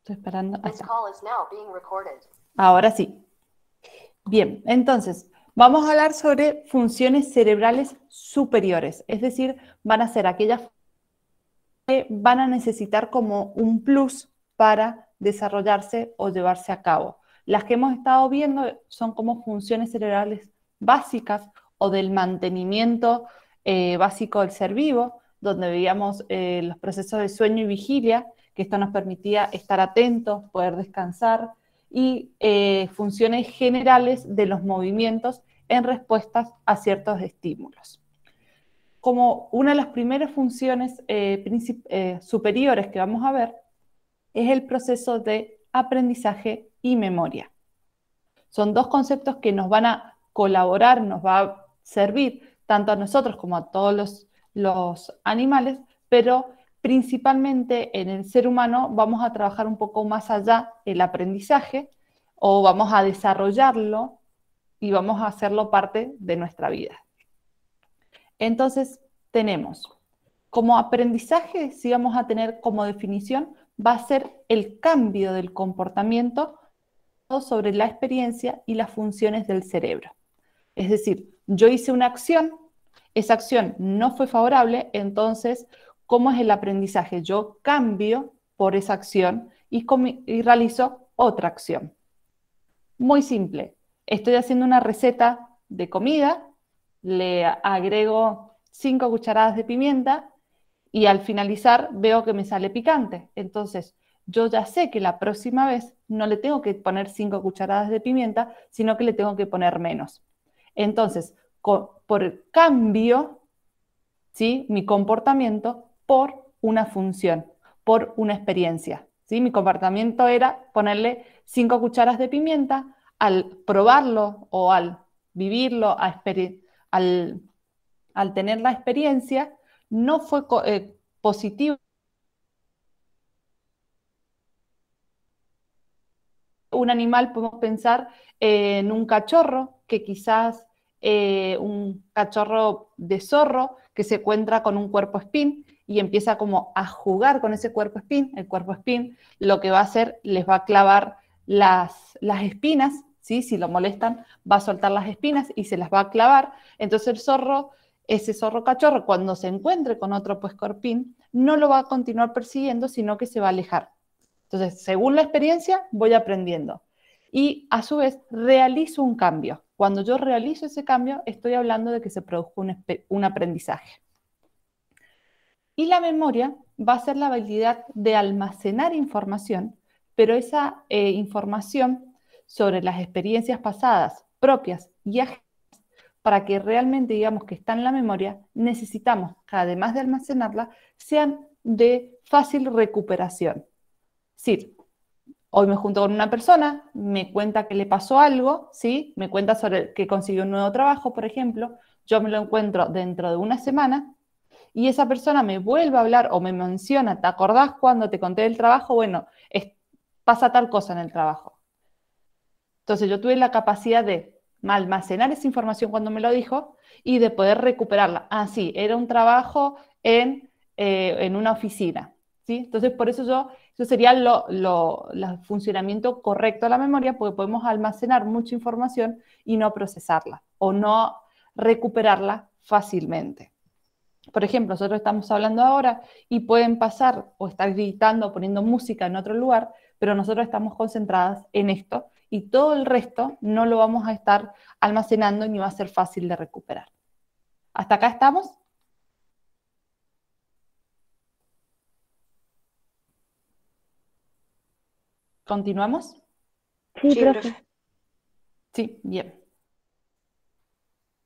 Estoy esperando. Ahora sí. Bien, entonces vamos a hablar sobre funciones cerebrales superiores, es decir, van a ser aquellas que van a necesitar como un plus para desarrollarse o llevarse a cabo. Las que hemos estado viendo son como funciones cerebrales básicas o del mantenimiento eh, básico del ser vivo, donde veíamos eh, los procesos de sueño y vigilia, esto nos permitía estar atentos, poder descansar y eh, funciones generales de los movimientos en respuestas a ciertos estímulos. Como una de las primeras funciones eh, eh, superiores que vamos a ver es el proceso de aprendizaje y memoria. Son dos conceptos que nos van a colaborar, nos va a servir tanto a nosotros como a todos los, los animales, pero principalmente en el ser humano vamos a trabajar un poco más allá el aprendizaje o vamos a desarrollarlo y vamos a hacerlo parte de nuestra vida. Entonces, tenemos como aprendizaje, si vamos a tener como definición, va a ser el cambio del comportamiento sobre la experiencia y las funciones del cerebro. Es decir, yo hice una acción, esa acción no fue favorable, entonces cómo es el aprendizaje. Yo cambio por esa acción y, realizo otra acción. Muy simple. Estoy haciendo una receta de comida, le agrego 5 cucharadas de pimienta y al finalizar veo que me sale picante. Entonces, yo ya sé que la próxima vez no le tengo que poner 5 cucharadas de pimienta, sino que le tengo que poner menos. Entonces, por cambio, ¿sí? mi comportamiento, por una función, por una experiencia. ¿sí? Mi comportamiento era ponerle cinco cucharas de pimienta al probarlo o al vivirlo, al, tener la experiencia, no fue eh, positivo. Un animal podemos pensar eh, en un cachorro, que quizás eh, un cachorro de zorro que se encuentra con un cuerpo spin y empieza como a jugar con ese cuerpo espín el cuerpo spin lo que va a hacer, les va a clavar las, las espinas, ¿sí? si lo molestan, va a soltar las espinas y se las va a clavar. Entonces el zorro, ese zorro cachorro, cuando se encuentre con otro puescorpín, no lo va a continuar persiguiendo, sino que se va a alejar. Entonces, según la experiencia, voy aprendiendo. Y a su vez, realizo un cambio. Cuando yo realizo ese cambio, estoy hablando de que se produjo un aprendizaje. Y la memoria va a ser la habilidad de almacenar información, pero esa eh, información sobre las experiencias pasadas, propias y para que realmente digamos que está en la memoria, necesitamos que además de almacenarla, sean de fácil recuperación. Es hoy me junto con una persona, me cuenta que le pasó algo, ¿sí? me cuenta sobre que consiguió un nuevo trabajo, por ejemplo, yo me lo encuentro dentro de una semana y esa persona me vuelve a hablar o me menciona, ¿te acordás cuando te conté del trabajo? Bueno, pasa tal cosa en el trabajo. Entonces yo tuve la capacidad de almacenar esa información cuando me lo dijo y de poder recuperarla. Ah, sí, era un trabajo en, eh, una oficina. ¿sí? Entonces por eso yo, eso sería lo, el funcionamiento correcto de la memoria, porque podemos almacenar mucha información y no procesarla o no recuperarla fácilmente. Por ejemplo, nosotros estamos hablando ahora y pueden pasar o estar gritando, o poniendo música en otro lugar, pero nosotros estamos concentradas en esto y todo el resto no lo vamos a estar almacenando ni va a ser fácil de recuperar. ¿Hasta acá estamos? ¿Continuamos? Sí, profe. Sí, bien.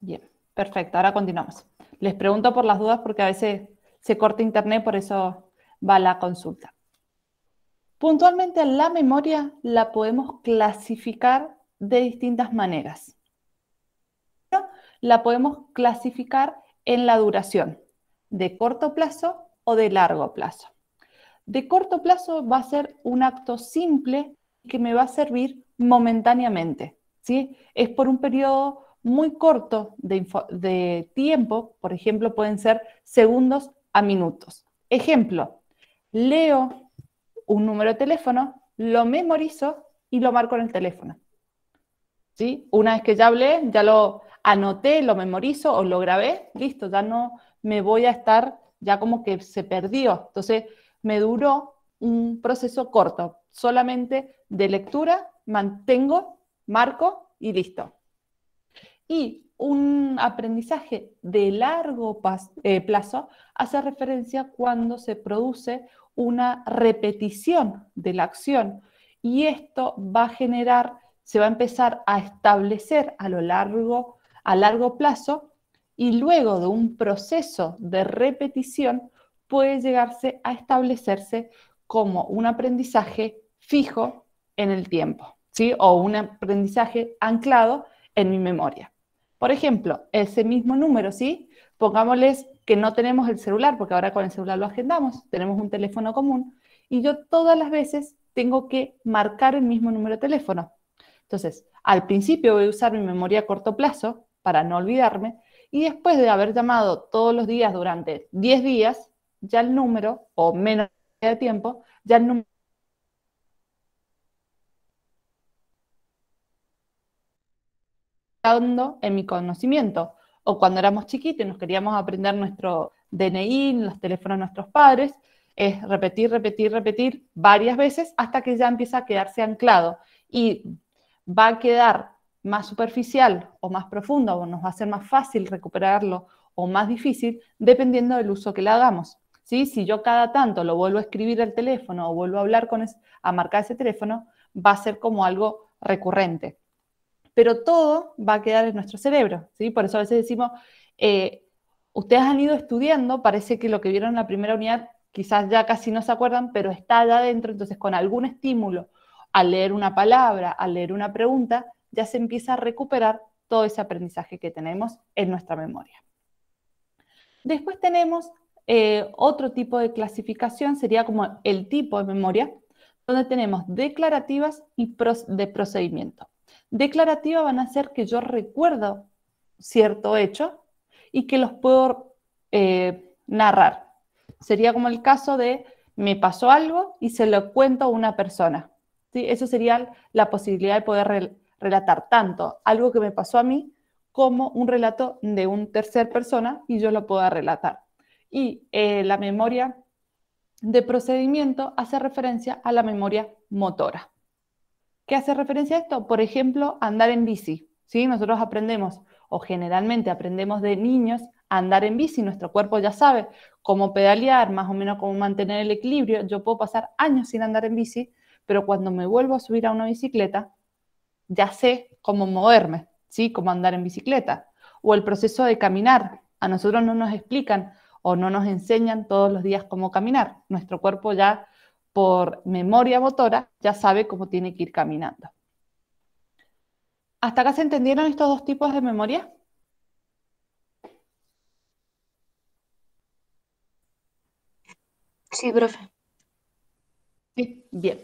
Bien. Perfecto, ahora continuamos. Les pregunto por las dudas porque a veces se corta internet, por eso va la consulta. Puntualmente la memoria la podemos clasificar de distintas maneras. La podemos clasificar en la duración, de corto plazo o de largo plazo. De corto plazo va a ser un acto simple que me va a servir momentáneamente. ¿sí? Es por un periodo muy corto de, tiempo, por ejemplo, pueden ser segundos a minutos. Ejemplo, leo un número de teléfono, lo memorizo y lo marco en el teléfono. ¿Sí? Una vez que ya hablé, ya lo anoté, lo memorizo o lo grabé, listo, ya no me voy a estar, ya como que se perdió. Entonces, me duró un proceso corto, solamente de lectura, mantengo, marco y listo. Y un aprendizaje de largo eh, plazo hace referencia cuando se produce una repetición de la acción y esto va a generar, se va a empezar a establecer a lo largo, a largo plazo y luego de un proceso de repetición puede llegarse a establecerse como un aprendizaje fijo en el tiempo, ¿sí? O un aprendizaje anclado en mi memoria. Por ejemplo, ese mismo número, ¿sí? Pongámosles que no tenemos el celular, porque ahora con el celular lo agendamos, tenemos un teléfono común, y yo todas las veces tengo que marcar el mismo número de teléfono. Entonces, al principio voy a usar mi memoria a corto plazo para no olvidarme, y después de haber llamado todos los días durante 10 días, ya el número, o menos de tiempo, ya el número en mi conocimiento. O cuando éramos chiquitos y nos queríamos aprender nuestro DNI, los teléfonos de nuestros padres, es repetir, repetir, repetir varias veces hasta que ya empieza a quedarse anclado. Y va a quedar más superficial o más profundo, o nos va a ser más fácil recuperarlo o más difícil, dependiendo del uso que le hagamos. ¿sí? Si yo cada tanto lo vuelvo a escribir al teléfono o vuelvo a hablar con a marcar ese teléfono, va a ser como algo recurrente pero todo va a quedar en nuestro cerebro, ¿sí? Por eso a veces decimos, eh, ustedes han ido estudiando, parece que lo que vieron en la primera unidad quizás ya casi no se acuerdan, pero está allá adentro, entonces con algún estímulo, al leer una palabra, al leer una pregunta, ya se empieza a recuperar todo ese aprendizaje que tenemos en nuestra memoria. Después tenemos eh, otro tipo de clasificación, sería como el tipo de memoria, donde tenemos declarativas y de procedimiento. Declarativa van a ser que yo recuerdo cierto hecho y que los puedo eh, narrar. Sería como el caso de me pasó algo y se lo cuento a una persona. ¿sí? Eso sería la posibilidad de poder relatar tanto algo que me pasó a mí como un relato de un tercer persona y yo lo pueda relatar. Y eh, la memoria de procedimiento hace referencia a la memoria motora. ¿Qué hace referencia a esto? Por ejemplo, andar en bici. ¿sí? Nosotros aprendemos, o generalmente aprendemos de niños, a andar en bici. Nuestro cuerpo ya sabe cómo pedalear, más o menos cómo mantener el equilibrio. Yo puedo pasar años sin andar en bici, pero cuando me vuelvo a subir a una bicicleta, ya sé cómo moverme, ¿sí? cómo andar en bicicleta. O el proceso de caminar. A nosotros no nos explican o no nos enseñan todos los días cómo caminar. Nuestro cuerpo ya por memoria motora, ya sabe cómo tiene que ir caminando. ¿Hasta acá se entendieron estos dos tipos de memoria? Sí, profe. bien.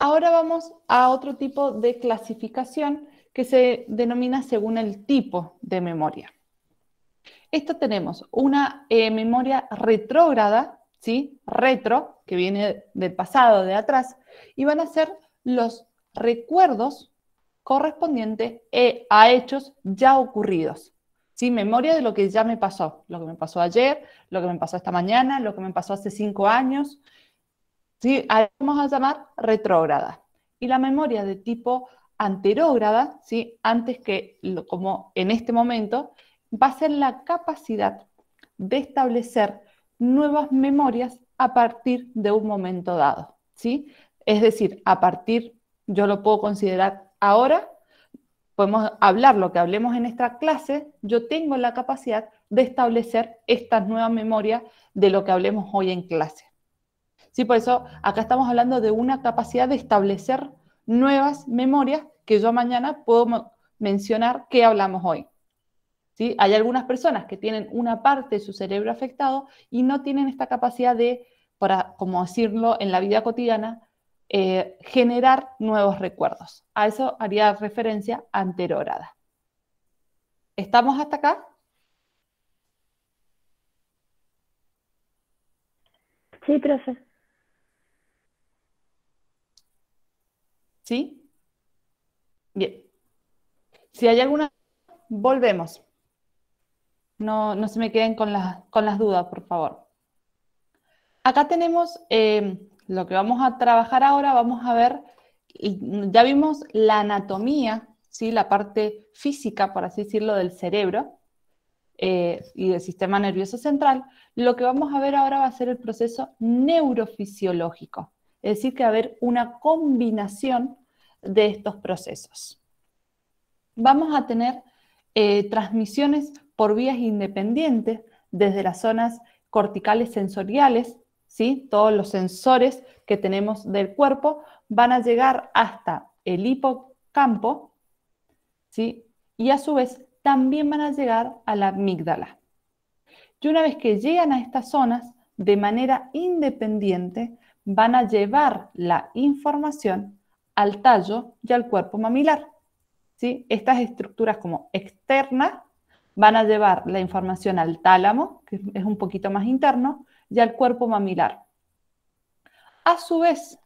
Ahora vamos a otro tipo de clasificación que se denomina según el tipo de memoria. Esto tenemos una eh, memoria retrógrada, ¿sí? Retro, que viene del pasado, de atrás, y van a ser los recuerdos correspondientes eh, a hechos ya ocurridos. ¿sí? Memoria de lo que ya me pasó, lo que me pasó ayer, lo que me pasó esta mañana, lo que me pasó hace cinco años. ¿sí? vamos a llamar retrógrada. Y la memoria de tipo anterógrada, ¿sí? antes que como en este momento, va a ser la capacidad de establecer nuevas memorias a partir de un momento dado, ¿sí? Es decir, a partir, yo lo puedo considerar ahora, podemos hablar lo que hablemos en esta clase, yo tengo la capacidad de establecer estas nuevas memorias de lo que hablemos hoy en clase. Sí, por eso acá estamos hablando de una capacidad de establecer nuevas memorias que yo mañana puedo mencionar qué hablamos hoy. Hay algunas personas que tienen una parte de su cerebro afectado y no tienen esta capacidad de, para, como decirlo, en la vida cotidiana, eh, generar nuevos recuerdos. A eso haría referencia anterorada. ¿Estamos hasta acá? Sí, profe. ¿Sí? Bien. Si hay alguna, volvemos. No, se me queden con, las, con las dudas, por favor. Acá tenemos eh, lo que vamos a trabajar ahora, vamos a ver, ya vimos la anatomía, ¿sí? la parte física, por así decirlo, del cerebro eh, y del sistema nervioso central. Lo que vamos a ver ahora va a ser el proceso neurofisiológico, es decir, que va a haber una combinación de estos procesos. Vamos a tener eh, transmisiones por vías independientes desde las zonas corticales sensoriales, ¿sí? todos los sensores que tenemos del cuerpo van a llegar hasta el hipocampo ¿sí? y a su vez también van a llegar a la amígdala. Y una vez que llegan a estas zonas, de manera independiente, van a llevar la información al tallo y al cuerpo mamilar. Estas estructuras como externas van a llevar la información al tálamo, que es un poquito más interno, y al cuerpo mamilar. A su vez,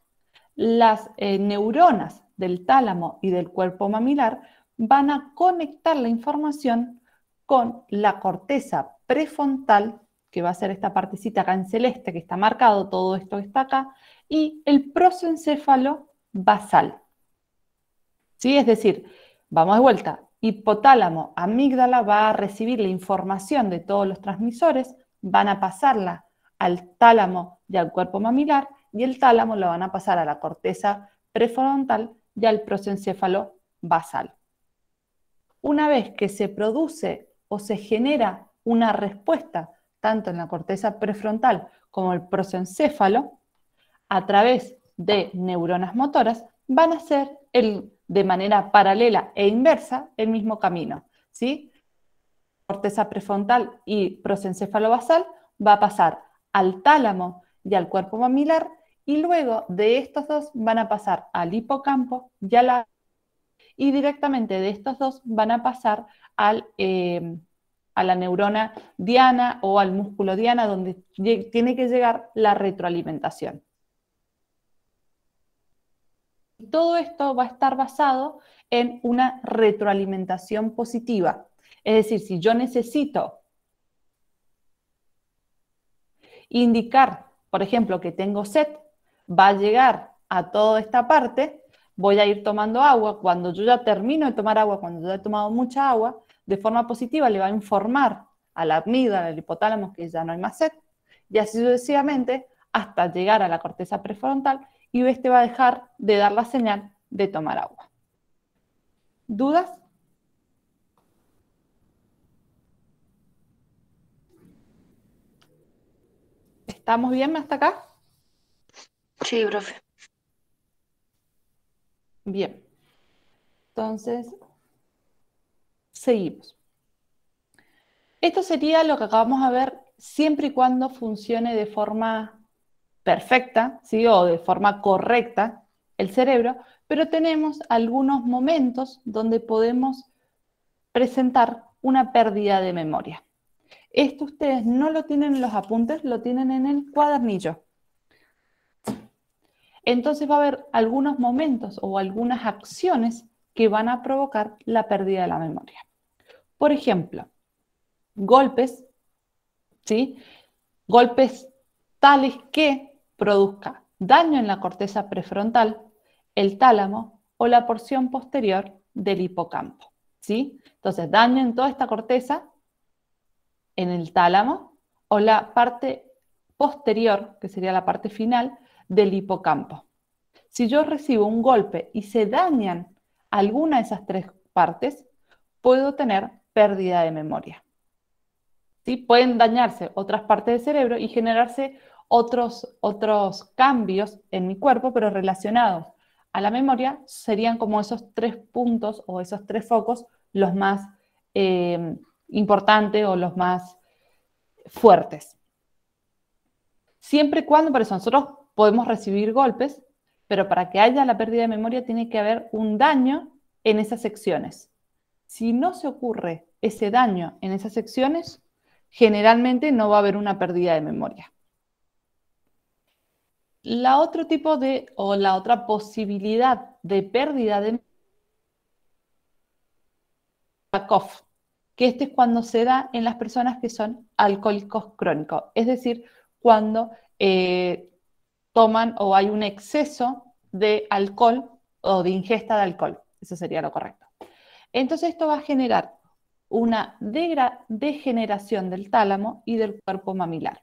las eh, neuronas del tálamo y del cuerpo mamilar van a conectar la información con la corteza prefrontal, que va a ser esta partecita acá en celeste que está marcado, todo esto que está acá, y el prosencéfalo basal. ¿Sí? Es decir, Vamos de vuelta. Hipotálamo, amígdala va a recibir la información de todos los transmisores, van a pasarla al tálamo y al cuerpo mamilar, y el tálamo la van a pasar a la corteza prefrontal y al prosencéfalo basal. Una vez que se produce o se genera una respuesta, tanto en la corteza prefrontal como el prosencéfalo, a través de neuronas motoras, van a ser el de manera paralela e inversa el mismo camino, ¿sí? Corteza prefrontal y basal va a pasar al tálamo y al cuerpo mamilar y luego de estos dos van a pasar al hipocampo y la y directamente de estos dos van a pasar eh, a la neurona diana o al músculo diana donde tiene que llegar la retroalimentación todo esto va a estar basado en una retroalimentación positiva. Es decir, si yo necesito indicar, por ejemplo, que tengo sed, va a llegar a toda esta parte, voy a ir tomando agua, cuando yo ya termino de tomar agua, cuando yo he tomado mucha agua, de forma positiva le va a informar a la amígdala, al hipotálamo que ya no hay más sed, y así sucesivamente hasta llegar a la corteza prefrontal y este va a dejar de dar la señal de tomar agua. ¿Dudas? ¿Estamos bien hasta acá? Sí, profe. Bien. Entonces, seguimos. Esto sería lo que acabamos de ver siempre y cuando funcione de forma perfecta, ¿sí? O de forma correcta el cerebro, pero tenemos algunos momentos donde podemos presentar una pérdida de memoria. Esto ustedes no lo tienen en los apuntes, lo tienen en el cuadernillo. Entonces va a haber algunos momentos o algunas acciones que van a provocar la pérdida de la memoria. Por ejemplo, golpes, ¿sí? Golpes tales que produzca daño en la corteza prefrontal, el tálamo o la porción posterior del hipocampo. ¿sí? Entonces, daño en toda esta corteza, en el tálamo o la parte posterior, que sería la parte final, del hipocampo. Si yo recibo un golpe y se dañan alguna de esas tres partes, puedo tener pérdida de memoria. ¿Sí? Pueden dañarse otras partes del cerebro y generarse otros, otros cambios en mi cuerpo, pero relacionados a la memoria, serían como esos tres puntos o esos tres focos los más eh, importantes o los más fuertes. Siempre y cuando, por eso nosotros podemos recibir golpes, pero para que haya la pérdida de memoria tiene que haber un daño en esas secciones. Si no se ocurre ese daño en esas secciones, generalmente no va a haber una pérdida de memoria. La otro tipo de, o la otra posibilidad de pérdida de cough, que este es cuando se da en las personas que son alcohólicos crónicos, es decir, cuando eh, toman o hay un exceso de alcohol o de ingesta de alcohol, eso sería lo correcto. Entonces esto va a generar una degeneración del tálamo y del cuerpo mamilar.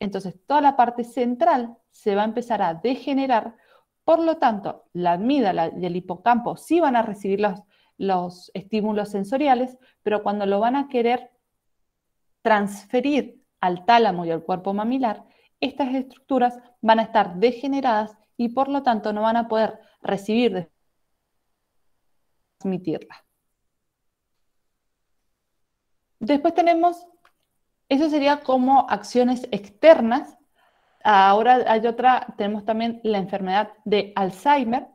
Entonces toda la parte central se va a empezar a degenerar. Por lo tanto, la amígdala y el hipocampo sí van a recibir los, los estímulos sensoriales, pero cuando lo van a querer transferir al tálamo y al cuerpo mamilar, estas estructuras van a estar degeneradas y por lo tanto no van a poder recibir transmitirla. Después tenemos, eso sería como acciones externas ahora hay otra, tenemos también la enfermedad de Alzheimer,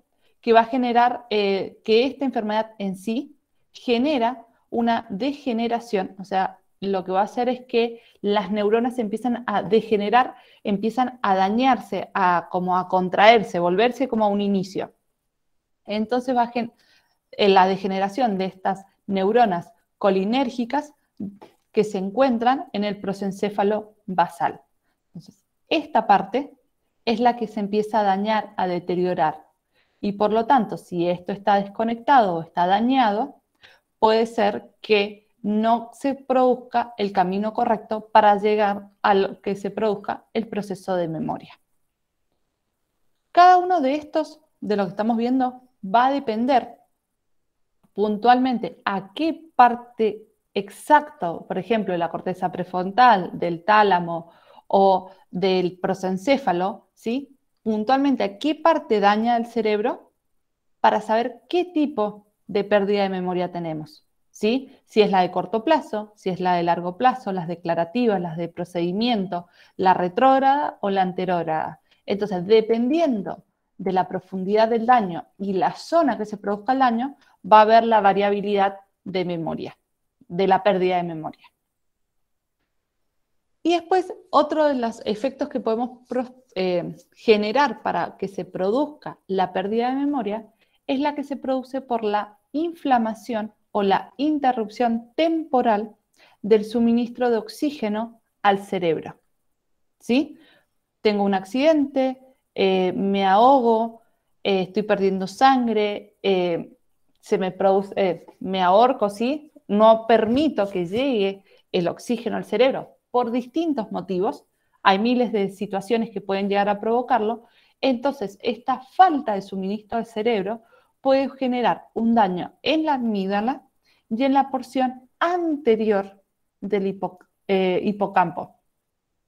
que va a generar eh, que esta enfermedad en sí genera una degeneración, o sea, lo que va a hacer es que las neuronas empiezan a degenerar, empiezan a dañarse, a como a contraerse, volverse como a un inicio. Entonces va a eh, la degeneración de estas neuronas colinérgicas que se encuentran en el prosencéfalo basal. Esta parte es la que se empieza a dañar, a deteriorar. Y por lo tanto, si esto está desconectado o está dañado, puede ser que no se produzca el camino correcto para llegar a lo que se produzca el proceso de memoria. Cada uno de estos, de lo que estamos viendo, va a depender puntualmente a qué parte exacta, por ejemplo, la corteza prefrontal, del tálamo o del prosencéfalo, ¿sí? puntualmente a qué parte daña el cerebro para saber qué tipo de pérdida de memoria tenemos. Si es la de corto plazo, si es la de largo plazo, las declarativas, las de procedimiento, la retrógrada o la anterógrada. Entonces, dependiendo de la profundidad del daño y la zona que se produzca el daño, va a haber la variabilidad de memoria, de la pérdida de memoria. Y después, otro de los efectos que podemos eh, generar para que se produzca la pérdida de memoria es la que se produce por la inflamación o la interrupción temporal del suministro de oxígeno al cerebro. ¿Sí? Tengo un accidente, eh, me ahogo, eh, estoy perdiendo sangre, se me, me ahorco, ¿sí? No permito que llegue el oxígeno al cerebro por distintos motivos, hay miles de situaciones que pueden llegar a provocarlo, entonces esta falta de suministro de cerebro puede generar un daño en la amígdala y en la porción anterior del eh, hipocampo.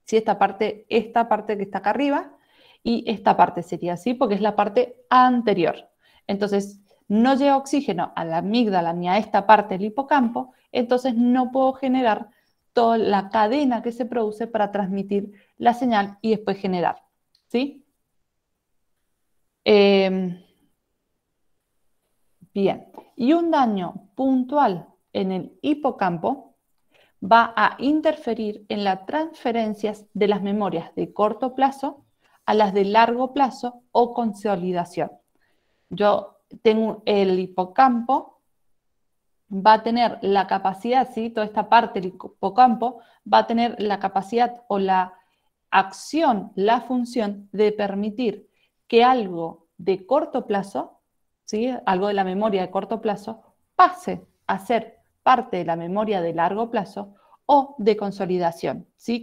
Si Esta, parte, esta parte que está acá arriba y esta parte sería así porque es la parte anterior. Entonces, no llega oxígeno a la amígdala ni a esta parte del hipocampo, entonces no puedo generar toda la cadena que se produce para transmitir la señal y después generar. ¿Sí? Em, bien. Y un daño puntual en el hipocampo va a interferir en las transferencias de las memorias de corto plazo a las de largo plazo o consolidación. Yo tengo el hipocampo va a tener la capacidad, ¿sí? toda esta parte del hipocampo va a tener la capacidad o la acción, la función de permitir que algo de corto plazo, ¿sí? algo de la memoria de corto plazo, pase a ser parte de la memoria de largo plazo o de consolidación. ¿sí?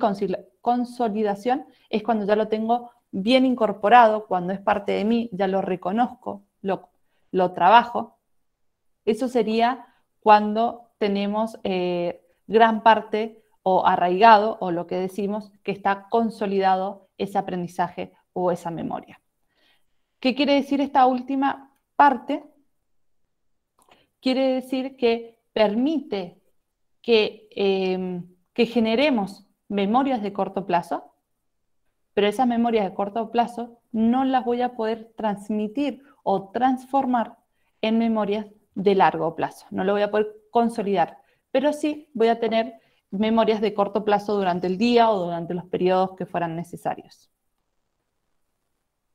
Consolidación es cuando ya lo tengo bien incorporado, cuando es parte de mí, ya lo reconozco, lo, lo trabajo. Eso sería cuando tenemos eh, gran parte o arraigado o lo que decimos que está consolidado ese aprendizaje o esa memoria. ¿Qué quiere decir esta última parte? Quiere decir que permite que, em, que generemos memorias de corto plazo, pero esas memorias de corto plazo no las voy a poder transmitir o transformar en memorias de largo plazo. No lo voy a poder consolidar, pero sí voy a tener memorias de corto plazo durante el día o durante los periodos que fueran necesarios.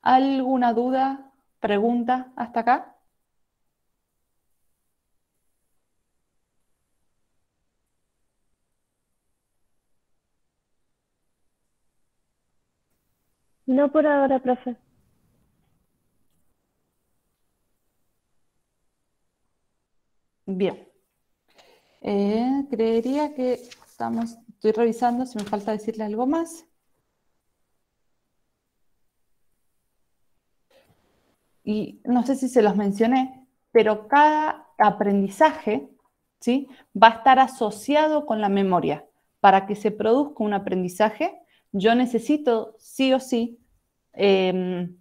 ¿Alguna duda, pregunta hasta acá? No por ahora, profe. Bien. Eh, creería que estamos, estoy revisando si me falta decirle algo más. Y no sé si se los mencioné, pero cada aprendizaje ¿sí? va a estar asociado con la memoria. Para que se produzca un aprendizaje, yo necesito sí o sí em,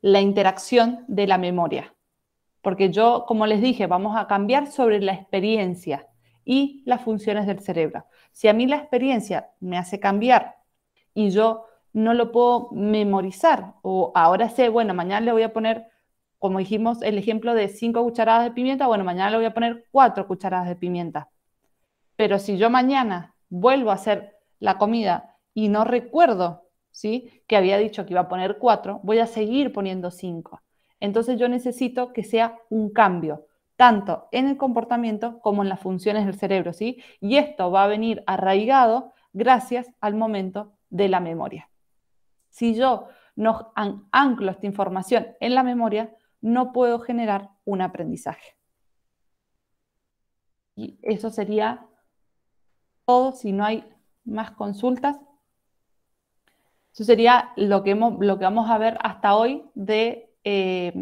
la interacción de la memoria porque yo, como les dije, vamos a cambiar sobre la experiencia y las funciones del cerebro. Si a mí la experiencia me hace cambiar y yo no lo puedo memorizar, o ahora sé, bueno, mañana le voy a poner, como dijimos, el ejemplo de cinco cucharadas de pimienta, bueno, mañana le voy a poner cuatro cucharadas de pimienta. Pero si yo mañana vuelvo a hacer la comida y no recuerdo, ¿sí? Que había dicho que iba a poner cuatro, voy a seguir poniendo cinco. Entonces yo necesito que sea un cambio, tanto en el comportamiento como en las funciones del cerebro, ¿sí? Y esto va a venir arraigado gracias al momento de la memoria. Si yo no anclo esta información en la memoria, no puedo generar un aprendizaje. Y eso sería todo si no hay más consultas. Eso sería lo que, lo que vamos a ver hasta hoy de eh,